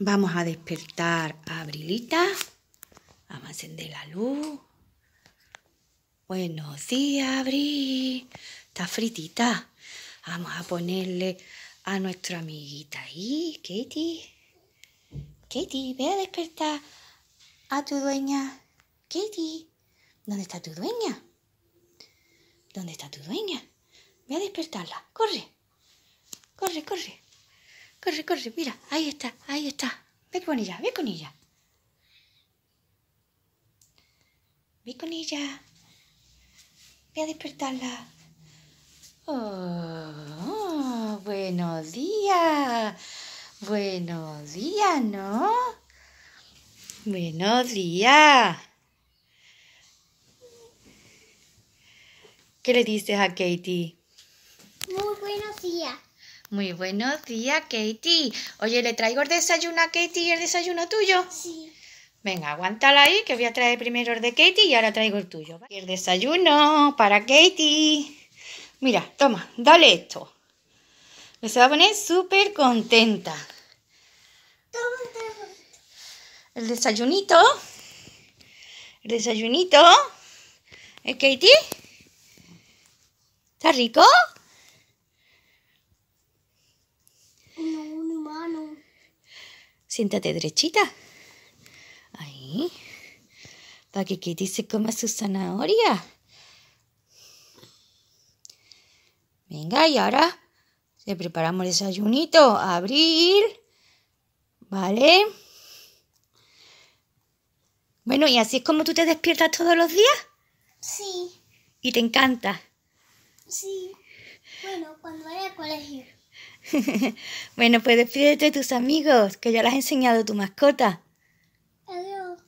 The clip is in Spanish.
Vamos a despertar a Abrilita. Vamos a encender la luz. Buenos días, Abril. Está fritita. Vamos a ponerle a nuestra amiguita ahí, Katie. Katie, ve a despertar a tu dueña. Katie, ¿dónde está tu dueña? ¿Dónde está tu dueña? Ve a despertarla. Corre. Corre, corre corre, corre, mira, ahí está, ahí está. Ve con ella, ve con ella. Ve con ella. Voy a despertarla. Oh, buenos días. Buenos días, ¿no? Buenos días. ¿Qué le dices a Katie? Muy buenos días. Muy buenos días, Katie. Oye, ¿le traigo el desayuno a Katie y el desayuno tuyo? Sí. Venga, aguántala ahí, que voy a traer primero el de Katie y ahora traigo el tuyo. El desayuno para Katie. Mira, toma, dale esto. Me se va a poner súper contenta. El desayunito. El desayunito. ¿Es Katie? ¿Está rico? Siéntate derechita. Ahí. Para que Kitty se coma su zanahoria. Venga, y ahora le preparamos el desayunito. Abrir. ¿Vale? Bueno, ¿y así es como tú te despiertas todos los días? Sí. ¿Y te encanta? Sí. Bueno, cuando era colegio. bueno, pues despídete de tus amigos, que ya les has enseñado tu mascota. Adiós.